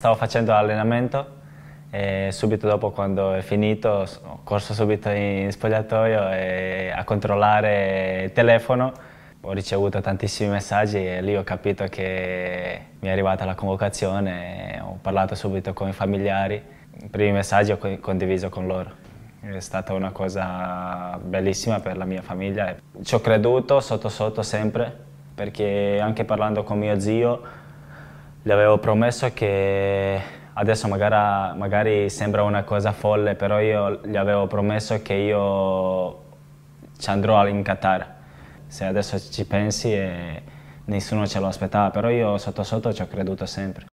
Stavo facendo allenamento e subito dopo quando è finito ho corso subito in spogliatoio a controllare il telefono. Ho ricevuto tantissimi messaggi e lì ho capito che mi è arrivata la convocazione ho parlato subito con i familiari. I primi messaggi ho condiviso con loro. È stata una cosa bellissima per la mia famiglia. Ci ho creduto sotto sotto sempre perché anche parlando con mio zio le avevo promesso che adesso magari, magari, sembra una cosa folle, però io gli avevo promesso che io ci andrò in Qatar. Se adesso ci pensi eh, nessuno ce lo aspettava, però io sotto sotto ci ho creduto sempre.